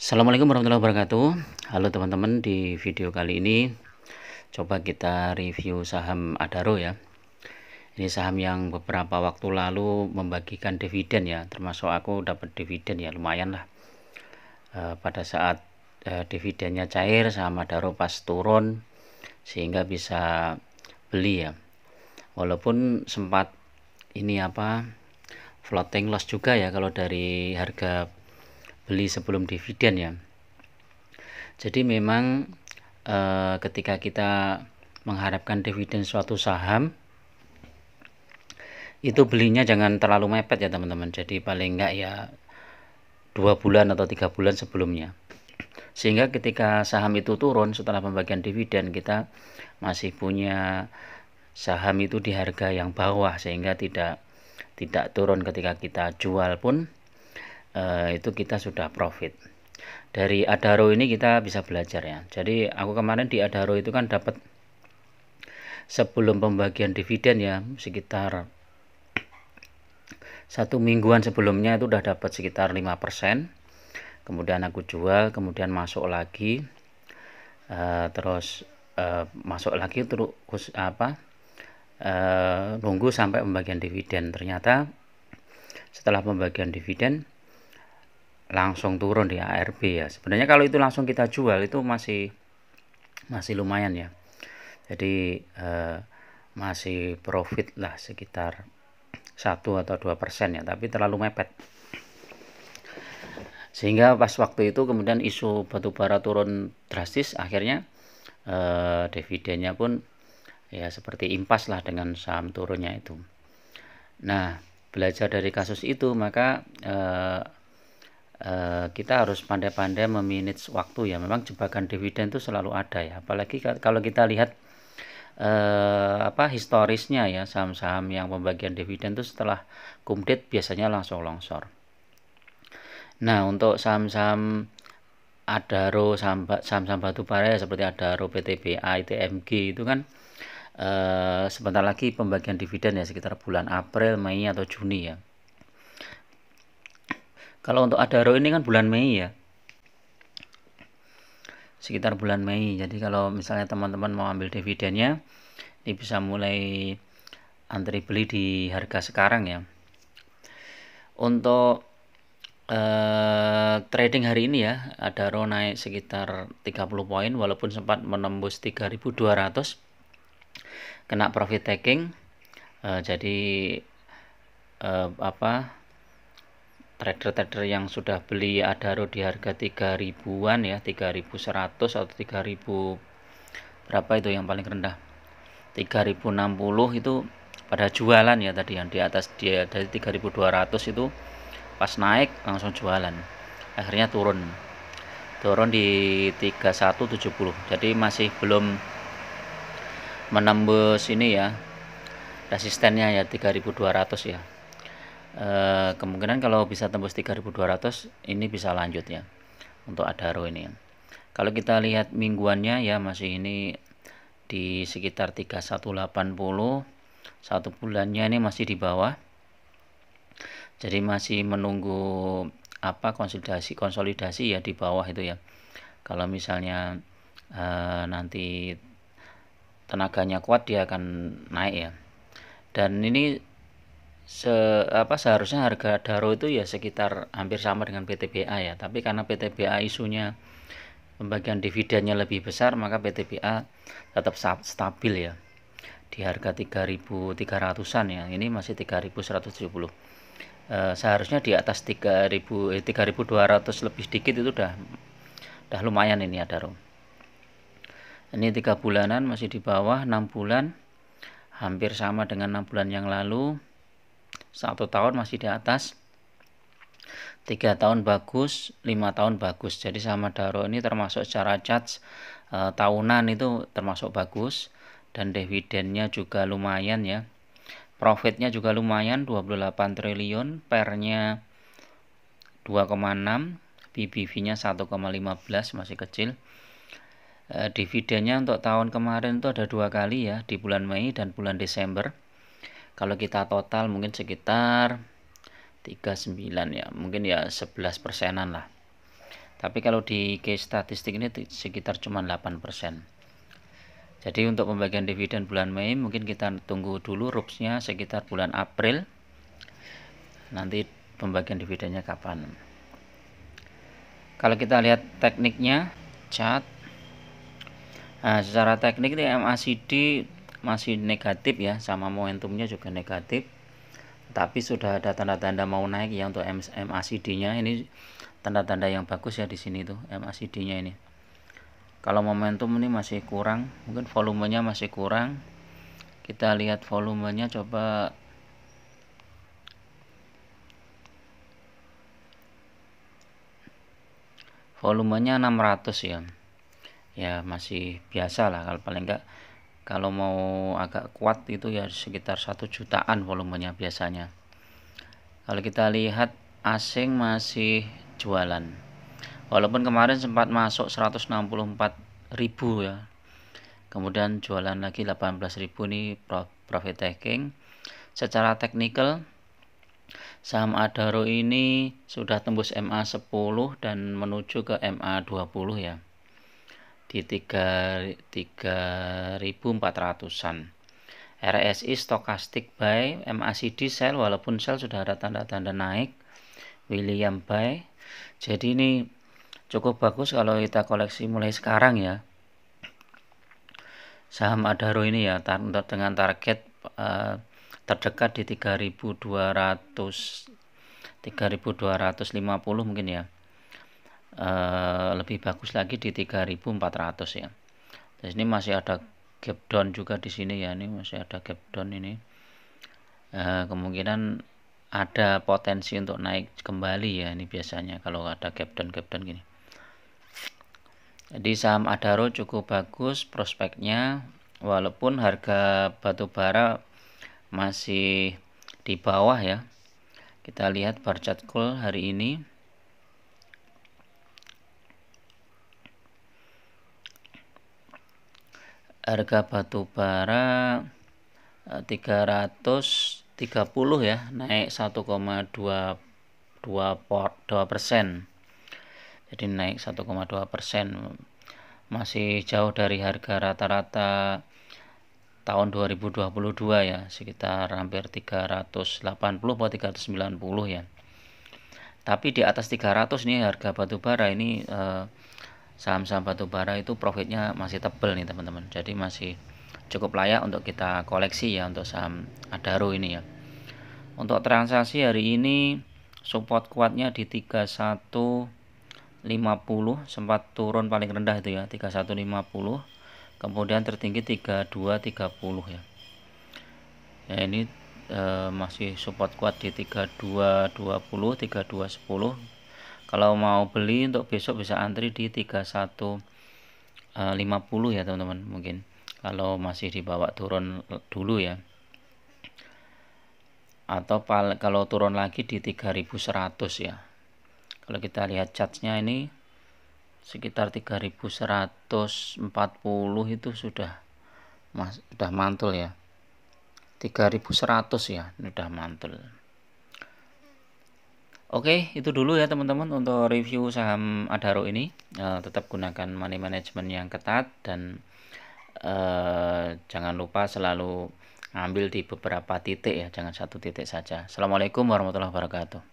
Assalamualaikum warahmatullahi wabarakatuh Halo teman-teman di video kali ini coba kita review saham Adaro ya ini saham yang beberapa waktu lalu membagikan dividen ya termasuk aku dapat dividen ya lumayan lah e, pada saat e, dividennya cair saham Adaro pas turun sehingga bisa beli ya walaupun sempat ini apa floating loss juga ya kalau dari harga beli sebelum dividen ya jadi memang e, ketika kita mengharapkan dividen suatu saham itu belinya jangan terlalu mepet ya teman-teman jadi paling enggak ya dua bulan atau tiga bulan sebelumnya sehingga ketika saham itu turun setelah pembagian dividen kita masih punya saham itu di harga yang bawah sehingga tidak tidak turun ketika kita jual pun uh, itu kita sudah profit dari Adaro ini kita bisa belajar ya jadi aku kemarin di Adaro itu kan dapat sebelum pembagian dividen ya sekitar satu mingguan sebelumnya itu udah dapat sekitar 5% kemudian aku jual kemudian masuk lagi uh, terus uh, masuk lagi terus apa uh, nunggu sampai pembagian dividen ternyata setelah pembagian dividen langsung turun di ARB ya. Sebenarnya kalau itu langsung kita jual itu masih masih lumayan ya. Jadi eh, masih profit lah sekitar satu atau dua persen ya, tapi terlalu mepet. Sehingga pas waktu itu kemudian isu batubara turun drastis akhirnya eh, dividennya pun ya seperti impas lah dengan saham turunnya itu. Nah, belajar dari kasus itu maka eh, Eh, kita harus pandai-pandai memanage waktu ya. Memang jebakan dividen itu selalu ada ya. Apalagi kalau kita lihat eh, apa historisnya ya saham-saham yang pembagian dividen itu setelah kumdit biasanya langsung longsor. Nah, untuk saham-saham Adaro, saham-saham batu bara ya seperti Adaro, PTBA, ITMG itu kan eh, sebentar lagi pembagian dividen ya sekitar bulan April, Mei atau Juni ya kalau untuk Adaro ini kan bulan Mei ya. Sekitar bulan Mei. Jadi kalau misalnya teman-teman mau ambil dividennya, ini bisa mulai antri beli di harga sekarang ya. Untuk eh, trading hari ini ya, Adaro naik sekitar 30 poin walaupun sempat menembus 3200 kena profit taking. Eh, jadi eh, apa trader-trader yang sudah beli Adaro di harga 3 ribuan ya 3100 atau 3000 berapa itu yang paling rendah 3060 itu pada jualan ya tadi yang di atas dia dari 3200 itu pas naik langsung jualan akhirnya turun turun di 3170 jadi masih belum menembus ini ya resistennya ya 3200 ya e, kemungkinan kalau bisa tembus 3200 ini bisa lanjut ya untuk Adaro ini ya. kalau kita lihat mingguannya ya masih ini di sekitar 3180 satu bulannya ini masih di bawah jadi masih menunggu apa konsolidasi konsolidasi ya di bawah itu ya kalau misalnya e, nanti tenaganya kuat dia akan naik ya dan ini se apa seharusnya harga Daro itu ya sekitar hampir sama dengan PTBA ya tapi karena PTBA isunya pembagian dividennya lebih besar maka PTBA tetap stabil ya di harga 3.300an ya ini masih 3.170 eh, seharusnya di atas 3.000 eh, 3.200 lebih dikit itu udah udah lumayan ini ya Daro ini tiga bulanan masih di bawah 6 bulan hampir sama dengan 6 bulan yang lalu satu tahun masih di atas tiga tahun bagus lima tahun bagus jadi sama daro ini termasuk secara charge eh, tahunan itu termasuk bagus dan dividennya juga lumayan ya profitnya juga lumayan 28 triliun pernya 2,6 PBV nya 1,15 masih kecil eh, dividennya untuk tahun kemarin itu ada dua kali ya di bulan Mei dan bulan Desember kalau kita total mungkin sekitar 39 ya mungkin ya 11 persenan lah tapi kalau di case statistik ini sekitar cuma 8 persen jadi untuk pembagian dividen bulan Mei mungkin kita tunggu dulu rupsnya sekitar bulan April nanti pembagian dividennya kapan kalau kita lihat tekniknya chart nah, secara teknik di MACD masih negatif ya sama momentumnya juga negatif tapi sudah ada tanda-tanda mau naik ya untuk MACD-nya ini tanda-tanda yang bagus ya di sini tuh MACD-nya ini kalau momentum ini masih kurang mungkin volumenya masih kurang kita lihat volumenya coba volumenya 600 ya ya masih biasa lah kalau paling enggak kalau mau agak kuat itu ya sekitar satu jutaan volumenya biasanya kalau kita lihat asing masih jualan walaupun kemarin sempat masuk 164 ribu ya kemudian jualan lagi 18 ribu nih profit taking secara teknikal saham Adaro ini sudah tembus MA 10 dan menuju ke MA 20 ya di 3400-an. RSI stokastik buy, MACD sell walaupun sell sudah ada tanda-tanda naik. William buy. Jadi ini cukup bagus kalau kita koleksi mulai sekarang ya. Saham Adaro ini ya tar dengan target uh, terdekat di 3200 3250 mungkin ya e, lebih bagus lagi di 3400 ya di sini masih ada gap down juga di sini ya ini masih ada gap down ini E, kemungkinan ada potensi untuk naik kembali ya ini biasanya kalau ada gap down gap down gini jadi saham Adaro cukup bagus prospeknya walaupun harga batu bara masih di bawah ya kita lihat bar chart call hari ini harga batu bara 330 eh, ya naik 1,22 persen jadi naik 1,2 persen masih jauh dari harga rata-rata tahun 2022 ya sekitar hampir 380 atau 390 ya tapi di atas 300 nih harga batu bara ini eh, saham-saham batubara itu profitnya masih tebel nih teman-teman jadi masih cukup layak untuk kita koleksi ya untuk saham Adaro ini ya untuk transaksi hari ini support kuatnya di 3150 sempat turun paling rendah itu ya 3150 kemudian tertinggi 3230 ya ya ini eh, masih support kuat di 3220 3210 kalau mau beli untuk besok bisa antri di 3150 eh, ya teman-teman mungkin kalau masih dibawa turun dulu ya atau kalau turun lagi di 3100 ya kalau kita lihat catnya ini sekitar 3140 itu sudah sudah mantul ya 3100 ya sudah mantul Oke, itu dulu ya teman-teman untuk review saham Adaro ini. Uh, tetap gunakan money management yang ketat dan uh, jangan lupa selalu ambil di beberapa titik ya, jangan satu titik saja. Assalamualaikum warahmatullahi wabarakatuh.